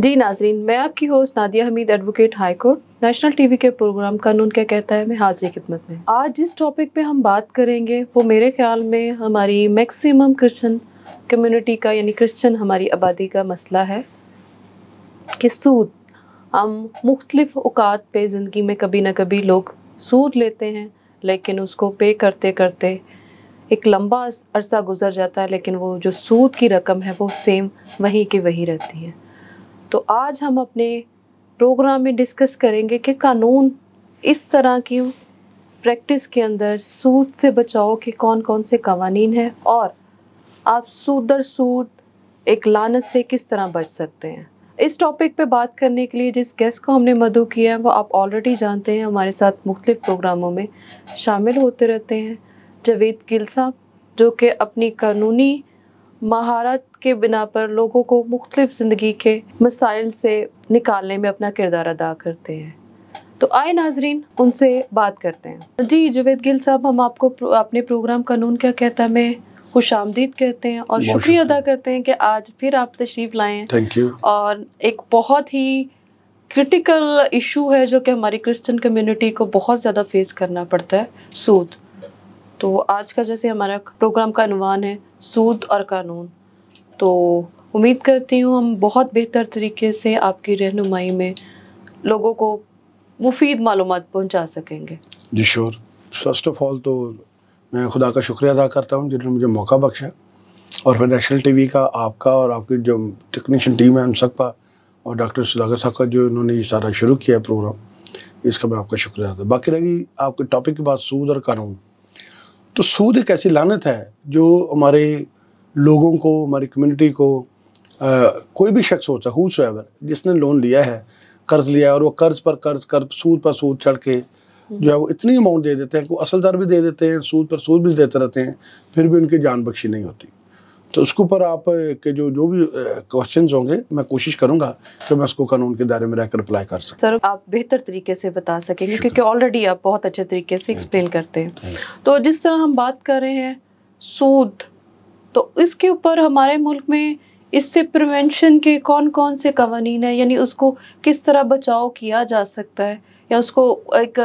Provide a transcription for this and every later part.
जी नाजरीन मैं आपकी host Nadia Hamid advocate high court national TV के प्रोग्राम कानून क्या कहता है मैं हाजिर खिदमत में आज जिस टॉपिक पे हम बात करेंगे वो मेरे ख्याल में हमारी मैक्सिमम क्रिश्चियन कम्युनिटी का यानी क्रिश्चियन हमारी आबादी का मसला है कि सूद हम मुख्तलिफ अवकात पे ज़िंदगी में कभी ना कभी लोग सूद लेते हैं लेकिन उसको पे करते करते एक लंबा अरसा गुजर जाता है लेकिन वो जो सूद की रकम है वो सेम वहीं की वहीं रहती है तो आज हम अपने प्रोग्राम में डिस्कस करेंगे कि कानून इस तरह की प्रैक्टिस के अंदर सूद से बचाओ के कौन कौन से कवानीन हैं और आप सूद दर सूद एक लानत से किस तरह बच सकते हैं इस टॉपिक पे बात करने के लिए जिस गेस्ट को हमने मधु किया है वो आप ऑलरेडी जानते हैं हमारे साथ मुख्तलिफ प्रोग्रामों में शामिल होते रहते हैं जवेद गिल साहब जो कि अपनी कानूनी महारत के बिना पर लोगों को मुख्तलिफ ज़िंदगी के मसाइल से निकालने में अपना किरदार अदा करते हैं तो आए नाजरीन उनसे बात करते हैं जी जुवेद गिल साहब हम आपको अपने प्रोग्राम कानून क्या कहता मैं खुश आमदीद कहते हैं और शुक्रिया अदा करते हैं कि आज फिर आप तशरीफ़ लाए हैं थैंक यू और एक बहुत ही क्रिटिकल इशू है जो कि हमारी क्रिश्चियन कम्युनिटी को बहुत ज़्यादा फेस करना पड़ता है सूद तो आज का जैसे हमारा प्रोग्राम का अनुमान है सूद और कानून तो उम्मीद करती हूँ हम बहुत बेहतर तरीके से आपकी रहनुमाई में लोगों को मुफीद मालूम पहुँचा सकेंगे जी श्योर फर्स्ट ऑफ ऑल तो मैं खुदा का शुक्रिया अदा करता हूँ जिन्होंने मुझे मौका बख्शा और फिर नेशनल टी का आपका और आपकी जो टेक्नीशियन टीम है उन सबका और डॉक्टर सुधाकर साहब का जो इन्होंने ये सारा शुरू किया प्रोग्राम इसका मैं आपका शुक्रिया अदा बाकी रही आपके टॉपिक की बात सूद और कानून तो सूद एक ऐसी लानत है जो हमारे लोगों को हमारी कम्युनिटी को आ, कोई भी शख्स होता हु एवर जिसने लोन लिया है कर्ज़ लिया है और वो कर्ज़ पर कर्ज़ कर सूद पर सूद चढ़ के हम्म। जो है वो इतनी अमाउंट दे देते हैं को असलदार भी दे देते हैं सूद पर सूद भी देते रहते हैं फिर भी उनकी जान बख्शी नहीं होती तो उसके ऊपर आप के जो जो भी क्वेश्चन होंगे मैं कोशिश करूंगा कि मैं उसको कानून के दायरे में रहकर अप्लाई कर सकूँ सर आप बेहतर तरीके से बता सकेंगे क्योंकि ऑलरेडी आप बहुत अच्छे तरीके से एक्सप्लेन करते हैं तो जिस तरह हम बात कर रहे हैं सूद तो इसके ऊपर हमारे मुल्क में इससे प्रिवेंशन के कौन कौन से कवानीन है यानी उसको किस तरह बचाव किया जा सकता है या उसको एक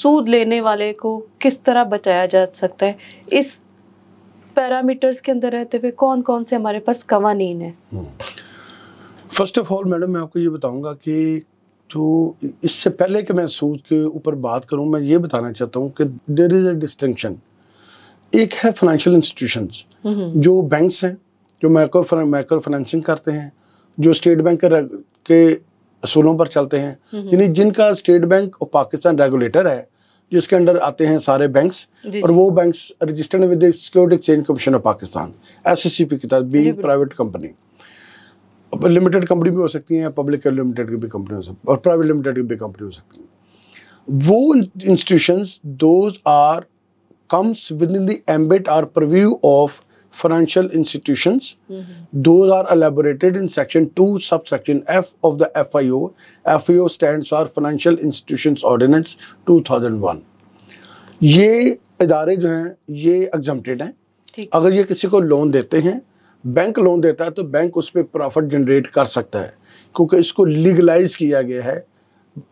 सूद लेने वाले को किस तरह बचाया जा सकता है इस पैरामीटर्स के अंदर रहते हुए कौन कौन से हमारे पास कवानी है फर्स्ट ऑफ ऑल मैडम मैं आपको ये बताऊंगा कि तो इससे पहले कि मैं सूद के ऊपर बात करूं मैं ये बताना चाहता हूं कि देर इज़ अ डिस्टिंक्शन एक है फाइनेंशियल इंस्टीट्यूशन हम्म। जो बैंक्स हैं जो माइक्रो माइक्रो फाइनेंसिंग करते हैं जो स्टेट बैंक के असूलों पर चलते हैं हम्म। यानी जिनका स्टेट बैंक और पाकिस्तान रेगुलेटर है जिसके अंडर आते हैं सारे बैंक्स और वो banks registered with security exchange commission of Pakistan S के तहत being private company limited company भी हो सकती है पब्लिक लिमिटेड की भी कंपनी हो सकती है और प्राइवेट लिमिटेड की भी कंपनी हो सकती है वो institution those are comes within their purview of financial institutions. Mm-hmm. Those are elaborated in section 2, subsection F of the FIO. FIO stands for Financial Institutions Ordinance 2001. ye idare jo hain ye exempted hain agar ye kisi ko loan dete hain bank loan deta hai to bank us pe profit generate kar sakta hai kyunki isko legalize kiya gaya hai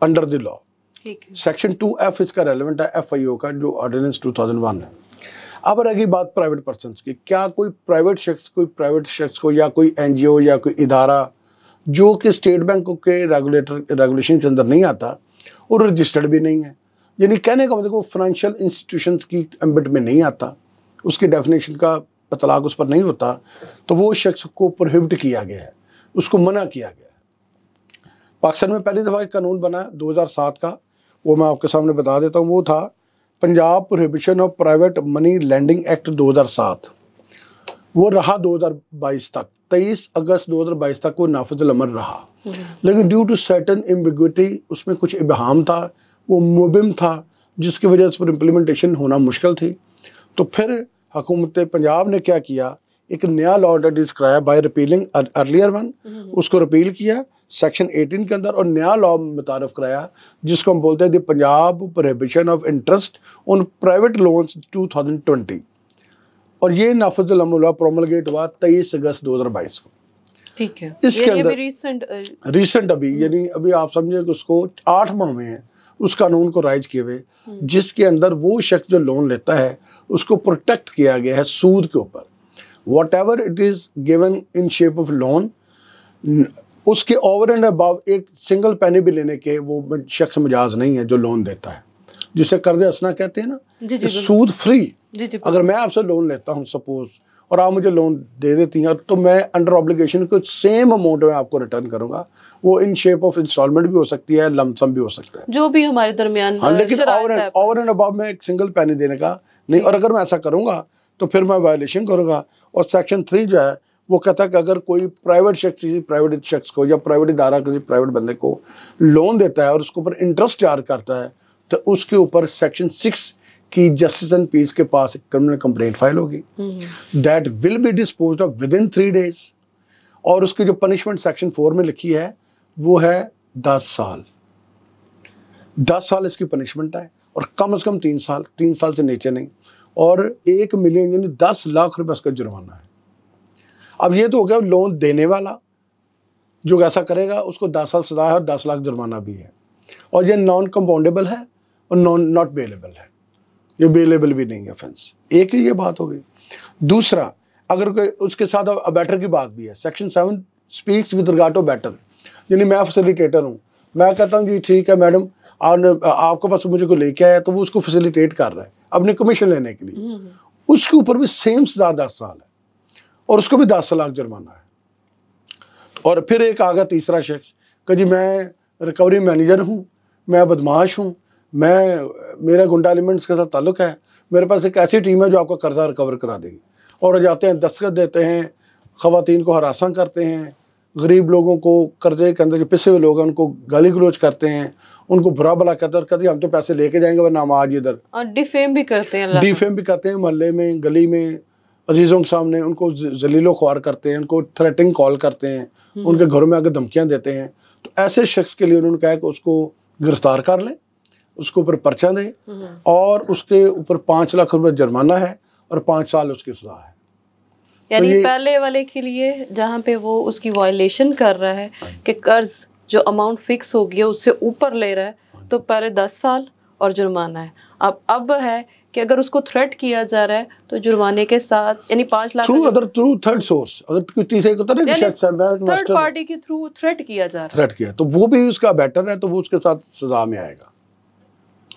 under the law ठीक है section two F इसका relevant है F का जो ordinance 2001 है अब रह गई बात प्राइवेट पर्सन की क्या कोई प्राइवेट शख्स कोई प्राइवेट शख्स को या कोई एन या कोई इदारा जो कि स्टेट बैंक के रेगुलेटर रेगुलेशन के अंदर नहीं आता और रजिस्टर्ड भी नहीं है यानी कहने का मतलब वो फाइनेंशियल इंस्टीट्यूशन की एम्बिट में नहीं आता उसकी डेफिनेशन का अतलाक उस पर नहीं होता तो वो शख्स को प्रोहिबिट किया गया है उसको मना किया गया है पाकिस्तान में पहली दफ़ा एक कानून बना 2007 का वो मैं आपके सामने बता देता हूँ वो था Punjab prohibition of private money lending act 2007 वो रहा 2022 तक 23 अगस्त 2022 तक वो अमर रहा लेकिन ड्यू टू सर्टन एम्बिगटी उसमें कुछ इबहम था वो मुबिम था जिसकी वजह से पर इम्प्लीमेंटेशन होना मुश्किल थी तो फिर हुकूमत पंजाब ने क्या किया एक नया लॉ ऑर्डर कराया बाय रिपीलिंग अर्लियर वन उसको रिपील किया सेक्शन 18 के अंदर और नया लॉ मुतारफ कराया जिसको हम बोलते हैं the Punjab prohibition of interest on private loans 2020 और ये नाफजलमला प्रोमलगेट हुआ 23 अगस्त 2022 को ठीक है इसके अंदर रिसेंट रिसेंट अभी हम्म। यानी अभी आप समझे कि उसको आठ माह में है उस कानून को राइज किए हुए हम्म। जिसके अंदर वो शख्स जो लोन लेता है उसको प्रोटेक्ट किया गया है सूद के ऊपर whatever it is given in shape of loan उसके ओवर एंड अबाव एक सिंगल पैनी भी लेने के वो शख्स मजाज नहीं है जो लोन देता है जिसे कर्ज असना कहते हैं ना जी जी सूद फ्री जी जी अगर मैं आपसे लोन लेता हूँ सपोज और आप मुझे लोन दे देती हैं तो मैं अंडर ऑब्लिगेशन को सेम अमाउंट में आपको रिटर्न करूंगा वो इन शेप ऑफ इंस्टॉलमेंट भी हो सकती है लमसम भी हो सकता है जो भी हमारे दरमियान हाँ, लेकिन ओवर एंड अबाव में एक सिंगल पैनी देने का नहीं और अगर मैं ऐसा करूंगा तो फिर मैं वायलेशन करूंगा और सेक्शन थ्री जो है वो कहता है कि अगर कोई प्राइवेट शख्स किसी प्राइवेट शख्स को या प्राइवेट इदारा किसी प्राइवेट बंदे को लोन देता है और उसके ऊपर इंटरेस्ट चार्ज करता है तो उसके ऊपर सेक्शन सिक्स की जस्टिस एंड पीस के पास एक क्रिमिनल कंप्लेंट फाइल होगी that will be dispose of within three days और उसकी जो पनिशमेंट सेक्शन फोर में लिखी है वो है दस साल दस साल इसकी पनिशमेंट है और कम से कम तीन साल तीन साल से नीचे नहीं और एक मिलियन यानी दस लाख रुपए उसका जुर्माना है अब ये तो हो गया लोन देने वाला जो ऐसा करेगा उसको दस साल सजा है और दस लाख जुर्माना भी है और ये नॉन कंपाउंडेबल है और नॉन नॉट बेलेबल है ये बेलेबल भी नहीं है फ्रेंड्स एक ही ये बात हो गई दूसरा अगर कोई उसके साथ बैटर की बात भी है section seven speaks with regard to batter यानी मैं फैसिलिटेटर हूँ मैं कहता हूँ जी ठीक है मैडम आपने आपके पास मुझे को लेके आया तो वो उसको फैसिलिटेट कर रहा है अपने कमीशन लेने के लिए हम्म। उसके ऊपर भी सेम ज्यादा दस साल है और उसको भी दस लाख जुर्माना है और फिर एक आ तीसरा शख्स कि जी मैं रिकवरी मैनेजर हूँ मैं बदमाश हूँ मैं मेरा गुंडा एलिमेंट्स के साथ ताल्लुक है मेरे पास एक ऐसी टीम है जो आपका कर्जा रिकवर करा देगी और जाते हैं दस्तखत देते हैं खातन को हरासा करते हैं गरीब लोगों को कर्जे के अंदर जो पिसे हुए लोग हैं उनको गाली गलोच करते हैं उनको बुरा भला कहते और करते हम तो पैसे लेके जाएंगे वरना हम आज इधर डिफेम भी करते हैं डिफेम भी करते हैं मोहल्ले में गली में अजीज़ों के सामने उनको जलीलो खुआर करते हैं उनको थ्रेटिंग कॉल करते हैं हम्म। उनके घरों में आकर धमकियाँ देते हैं तो ऐसे शख्स के लिए उन्होंने कहा कि उसको गिरफ्तार कर लें उसके ऊपर पर्चा दें हम्म। और उसके ऊपर पाँच लाख रुपये जुर्माना है और पाँच साल उसकी सजा है यानी तो पहले वाले के लिए जहाँ पे वो उसकी वायलेशन कर रहा है हाँ। कि कर्ज जो अमाउंट फिक्स हो गया उससे ऊपर ले रहा है तो पहले दस साल और जुर्माना है अब अब है कि अगर उसको थ्रेट किया जा रहा है तो जुर्माने के साथ यानी पांच lakh through other through third source अगर तीसरे को तरह थर्ड पार्टी के थ्रू थ्रेट किया जा रहा है थ्रेट किया तो वो भी उसका बेटर है तो वो उसके साथ सजा में आएगा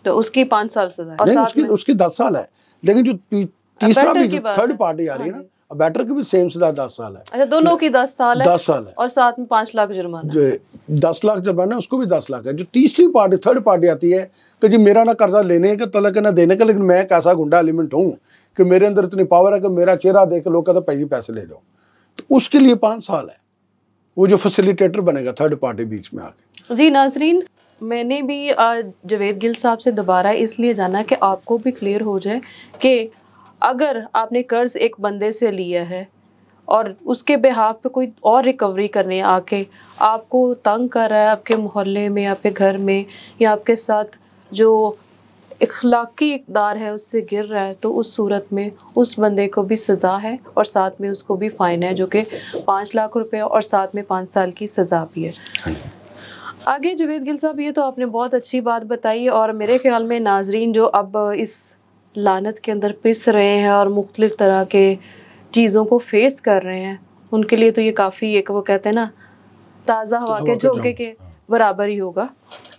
तो उसकी पाँच साल सजा नहीं उसकी उसकी दस साल है लेकिन जो तीसरा भी थर्ड पार्टी आ रही है हाँ ना बैटर की भी सेम सजा दस साल है अच्छा दोनों की दस साल है दस साल है और साथ में पांच लाख जुर्माना जो दस लाख जुर्माना उसको भी दस लाख है जो तीसरी पार्टी थर्ड पार्टी आती है कि जी मेरा ना कर्जा लेने का तो लगे ना देने का लेकिन मैं एक ऐसा गुंडा एलिमेंट हूँ कि मेरे अंदर इतनी पावर है कि मेरा चेहरा देख लोग कहते भाई पैसे ले जाओ तो उसके लिए पाँच साल है वो जो फैसिलिटेटर बनेगा थर्ड पार्टी बीच में आके जी नाजरीन मैंने भी जवेद गिल साहब से दोबारा इसलिए जाना कि आपको भी क्लियर हो जाए कि अगर आपने कर्ज एक बंदे से लिया है और उसके बेहाफ पे कोई और रिकवरी करने आके आपको तंग कर रहा है आपके मोहल्ले में आपके घर में या आपके साथ जो इखलाकी इकदार है उससे गिर रहा है तो उस सूरत में उस बंदे को भी सज़ा है और साथ में उसको भी फ़ाइन है जो कि पाँच लाख रुपए और साथ में पाँच साल की सज़ा भी है हाँ आगे जुवेद गिल साहब ये तो आपने बहुत अच्छी बात बताई और मेरे ख्याल में नाजरीन जो अब इस लानत के अंदर पिस रहे हैं और मुख्तलिफ़ तरह के चीज़ों को फेस कर रहे हैं उनके लिए तो ये काफ़ी एक वो कहते हैं ना ताज़ा हवा के झोंके के हाँ। बराबर ही होगा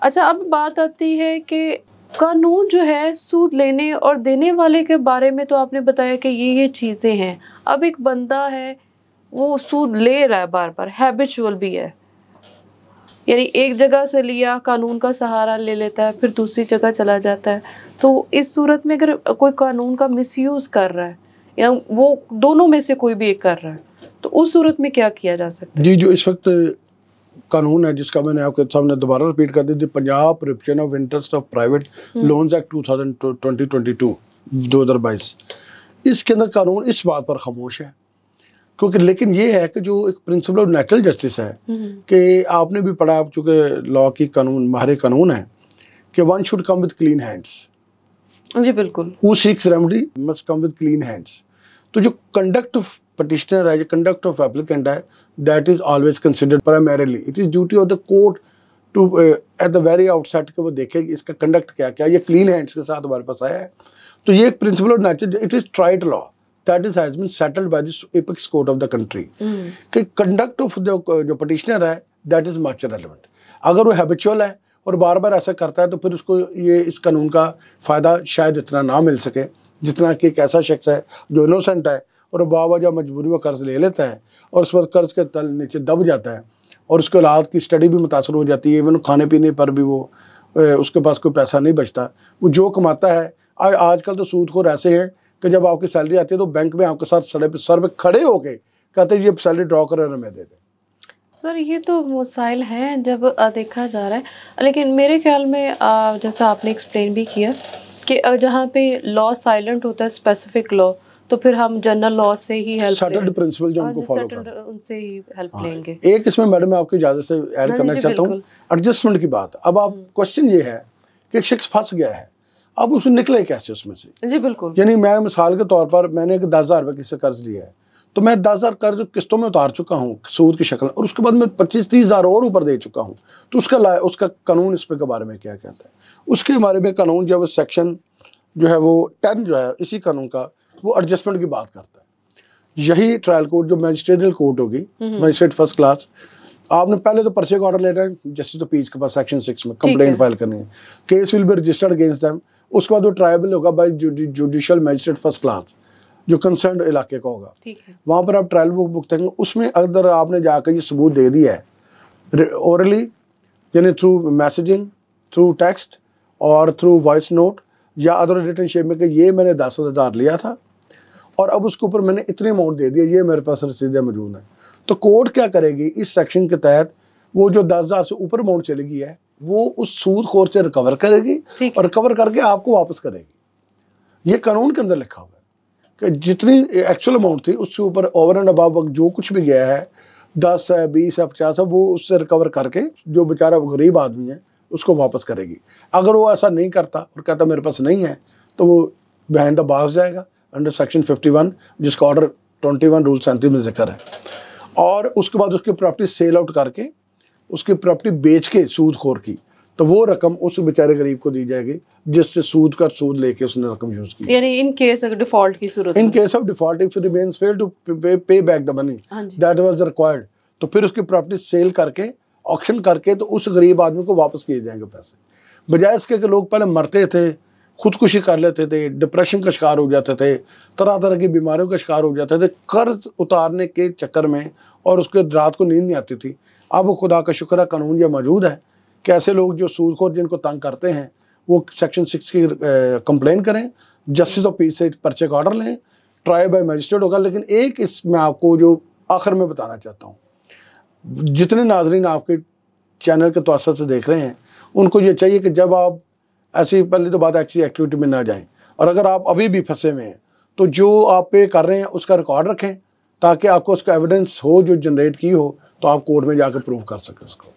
अच्छा अब बात आती है कि कानून जो है सूद लेने और देने वाले के बारे में तो आपने बताया कि ये ये चीज़ें हैं अब एक बंदा है वो सूद ले रहा है बार बार हैबिचुअल भी है यानी एक जगह से लिया कानून का सहारा ले लेता है फिर दूसरी जगह चला जाता है तो इस सूरत में अगर कोई कानून का मिसयूज़ कर रहा है या वो दोनों में से कोई भी एक कर रहा है तो उस सूरत में क्या किया जा सकता है जी जो इस वक्त कानून है जिसका मैंने आपके सामने दोबारा रिपीट कर दी थी Punjab prevention of interest of private loan act two thousand twenty twenty two दो हज़ार बाईस इसके अंदर कानून इस बात पर खामोश है क्योंकि लेकिन ये है कि जो एक प्रिंसिपल ऑफ नेचुरल जस्टिस है हम्म। कि आपने भी पढ़ा आप चूंकि लॉ की कानून माहरे कानून है कि one should come with clean hands जी बिल्कुल who seeks remedy must come with clean hands तो जो कंडक्ट ऑफ पटिशनर है जो कंडक्ट ऑफ एप्लीकेंट है that is always considered primarily it is duty of the court to at the very outside के वो देखे इसका कंडक्ट क्या क्या ये क्लीन हैंड्स के साथ हमारे पास आया है तो ये एक principle of natural it is tried law that is has been settled by this apex court of the country mm. कि कंडक्ट ऑफ द जो पटिशनर है दैट इज मच रेलिवेंट अगर वो हैबिचुअल है और बार बार ऐसा करता है तो फिर उसको ये इस कानून का फ़ायदा शायद इतना ना मिल सके जितना कि एक ऐसा शख्स है जो इनोसेंट है और बावजह मजबूरी में कर्ज़ ले लेता है और उस वक्त कर्ज़ के तल नीचे दब जाता है और उसके औलाद की स्टडी भी मुतासर हो जाती है इवन खाने पीने पर भी वो उसके पास कोई पैसा नहीं बचता वो जो कमाता है आजकल तो सूद खोर ऐसे हैं कि जब आपकी सैलरी आती है तो बैंक में आपके साथ सड़े सर पे खड़े होके कहते हैं ये सैलरी ड्रॉ कर रहे हैं दे दें सर ये तो मसाइल हैं जब देखा जा रहा है लेकिन मेरे ख्याल में जैसा आपने एक्सप्लेन भी किया कि जहाँ पे लॉ साइलेंट होता है स्पेसिफिक लॉ तो फिर हम जनरल लॉ से ही हेल्प सेटल्ड प्रिंसिपल जो उनको फॉलो करते हैं उनसे ही हेल्प हाँ, लेंगे एक इसमें मैडम मैं आपकी इजाजत से ऐड हाँ, करना चाहता हूँ एडजस्टमेंट की बात अब आप क्वेश्चन हम्म। ये है कि शख्स फंस गया है अब उसमें निकले कैसे उसमें से जी बिल्कुल यानी मैं मिसाल के तौर पर मैंने एक दस हज़ार रुपये किसी कर्ज लिया है तो मैं दस हज़ार कर्ज किस्तों में उतार चुका हूँ सूद की शक्ल और उसके बाद मैं पच्चीस तीस हज़ार और ऊपर दे चुका हूँ तो उसका ला उसका कानून इस पर के बारे में क्या कहता है उसके बारे में कानून जो है वो सेक्शन जो है वो टेन जो है इसी कानून का वो एडजस्टमेंट की बात करता है यही ट्रायल कोर्ट जो मैजिस्ट्रेटल कोर्ट होगी मजिस्ट्रेट फर्स्ट क्लास आपने पहले तो पर्चे का ऑर्डर लेना है जस्टिस तो पीच के पास सेक्शन सिक्स में कंप्लेन फाइल करनी है case will be registered against them उसके बाद वो ट्राइबल होगा by judicial magistrate first class जो कंसर्न इलाके का होगा वहाँ पर आप ट्रायल बुक बुक देंगे उसमें अगर आपने जाकर ये सबूत दे दिया है ओरली यानी थ्रू मैसेजिंग थ्रू टेक्स्ट और थ्रू वॉइस नोट या अदर रिटर्न शेप में कि ये मैंने दस हज़ार लिया था और अब उसके ऊपर मैंने इतने अमाउंट दे दिया ये मेरे पास रसीदें मौजूद हैं तो कोर्ट क्या करेगी इस सेक्शन के तहत वो जो दस हज़ार से ऊपर अमाउंट चली गई है वो उस सूद खोर से रिकवर करेगी और रिकवर करके आपको वापस करेगी ये कानून के अंदर लिखा हुआ है कि जितनी एक्चुअल अमाउंट थी उससे ऊपर ओवर एंड अबाव जो कुछ भी गया है दस है बीस है पचास है वो उससे रिकवर करके जो बेचारा गरीब आदमी है उसको वापस करेगी अगर वो ऐसा नहीं करता और कहता मेरे पास नहीं है तो वो बिहाइंड द बास जाएगा अंडर सेक्शन फिफ्टी वन जिसका ऑर्डर वन रूल सैंतीस में जिक्र है और उसके बाद उसकी प्रॉपर्टी सेल आउट करके उसकी प्रॉपर्टी बेच के सूद खोर की तो वो रकम उस बेचारे गरीब को दी जाएगी जिससे सूद का सूद लेके उसने रकम यूज की इन केस ऑफ डिफॉल्ट की सूरत in case of default if fail money that was required तो फिर उसकी प्रॉपर्टी सेल करके ऑक्शन करके तो उस गरीब आदमी को वापस किए जाएंगे पैसे बजाय इसके कि लोग पहले मरते थे खुदकुशी कर लेते थे डिप्रेशन का शिकार हो जाते थे तरह तरह की बीमारियों का शिकार हो जाते थे कर्ज उतारने के चक्कर में और उसके रात को नींद नहीं आती थी अब खुदा का शुक्र है कानून यह मौजूद है कि ऐसे लोग जो सूदखोर जिनको तंग करते हैं वो सेक्शन सिक्स की कंप्लेन करें जस्टिस ऑफ पीस से पर्चे का ऑर्डर लें ट्राई बाय मजिस्ट्रेट होगा लेकिन एक इस मैं आपको जो आखिर में बताना चाहता हूँ जितने नाजरीन आपके चैनल के तौर से देख रहे हैं उनको ये चाहिए कि जब आप ऐसी पहले तो बात ऐसी एक्टिविटी में ना जाएं और अगर आप अभी भी फंसे हुए हैं तो जो आप पे कर रहे हैं उसका रिकॉर्ड रखें ताकि आपको उसका एविडेंस हो जो जनरेट की हो तो आप कोर्ट में जाकर प्रूव कर सकें उसको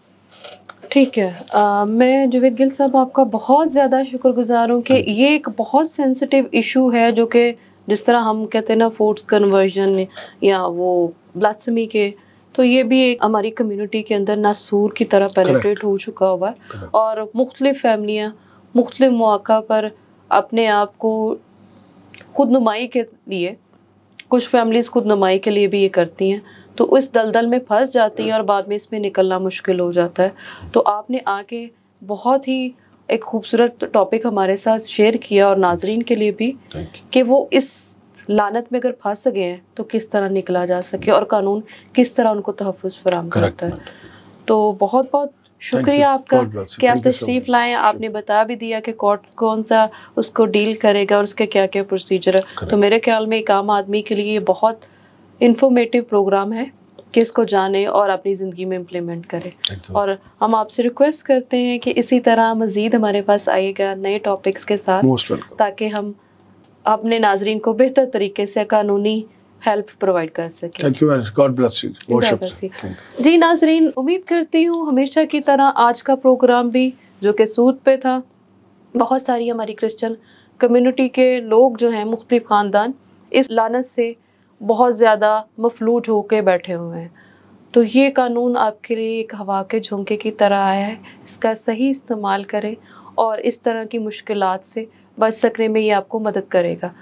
ठीक है आ, मैं जुवेद गिल साहब आपका बहुत ज़्यादा शुक्रगुजार हूँ कि हाँ ये एक बहुत सेंसिटिव इशू है जो कि जिस तरह हम कहते हैं ना फोर्स कन्वर्जन या वो ब्लासमी के तो ये भी एक हमारी कम्युनिटी के अंदर नासूर की तरह पेनिट्रेट हो चुका हुआ है और मुख्तलिफ फैमिलियाँ मुख्तल मौक़ा पर अपने आप को खुद नुमाई के लिए कुछ फैमिलीज़ खुद नुमाई के लिए भी ये करती हैं तो उस दलदल में फंस जाती हैं और बाद में इसमें निकलना मुश्किल हो जाता है तो आपने आके बहुत ही एक खूबसूरत टॉपिक हमारे साथ शेयर किया और नाजरीन के लिए भी कि वो इस लानत में अगर फंस गए हैं तो किस तरह निकला जा सके और कानून किस तरह उनको तहफ़ फराम करता है तो बहुत बहुत शुक्रिया आपका कि आप तशरीफ लाए आपने बता भी दिया कि कोर्ट कौन सा उसको डील करेगा और उसके क्या क्या प्रोसीजर है तो मेरे ख्याल में एक आम आदमी के लिए बहुत इंफॉर्मेटिव प्रोग्राम है कि इसको जाने और अपनी ज़िंदगी में इम्प्लीमेंट करें और हम आपसे रिक्वेस्ट करते हैं कि इसी तरह मज़ीद हमारे पास आएगा नए टॉपिक्स के साथ ताकि हम अपने नाजरन को बेहतर तरीके से कानूनी हेल्प प्रोवाइड कर सके thank you God bless you बहुत जी नाजरीन उम्मीद करती हूँ हमेशा की तरह आज का प्रोग्राम भी जो कि सूद पे था बहुत सारी हमारी क्रिश्चन कम्युनिटी के लोग जो हैं मुख्तफ ख़ानदान इस लानत से बहुत ज़्यादा मफलूज होके बैठे हुए हैं तो ये कानून आपके लिए एक हवा के झोंके की तरह आया है इसका सही इस्तेमाल करें और इस तरह की मुश्किल से बच सकने में ये आपको मदद करेगा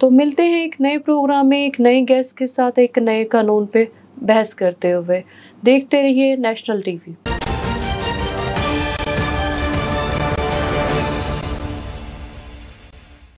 तो मिलते हैं एक नए प्रोग्राम में एक नए गेस्ट के साथ एक नए कानून पे बहस करते हुए देखते रहिए नेशनल टीवी